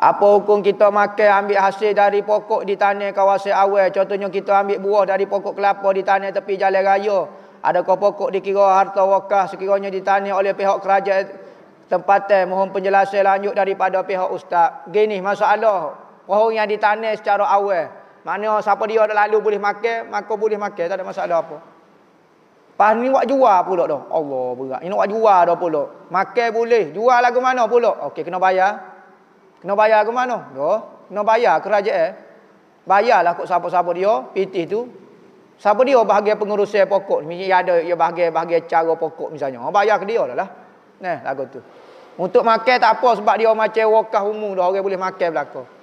Apa hukum kita makan ambil hasil dari pokok di tanah kawasan awal? Contohnya kita ambil buah dari pokok kelapa di tanah tepi jalan raya. Adakah pokok dikira harta wakaf sekiranya di tanah oleh pihak kerajaan tempatan mohon penjelasan lanjut daripada pihak ustaz. Gini masalah pohon yang tanah secara awal. Mana siapa dia dah lalu boleh makan, maka boleh makan, tak ada masalah apa. Pas ni buat jual pula dah. Allah berat. Ini nak jual dah pula. Makan boleh, jual lagu mana pula? Okey kena bayar. Kena bayar ke mana? Yo, kena bayar kerajaan. Eh? Bayarlah kok siapa-siapa dia, PT tu. Siapa dia bahagian saya pokok? Mesti ada dia bahagian-bahagian cara pokok misalnya. Ha bayar ke dia lah. Nah, lagu tu. Untuk makan tak apa sebab dia macam wakaf umum dah orang boleh makan belaka.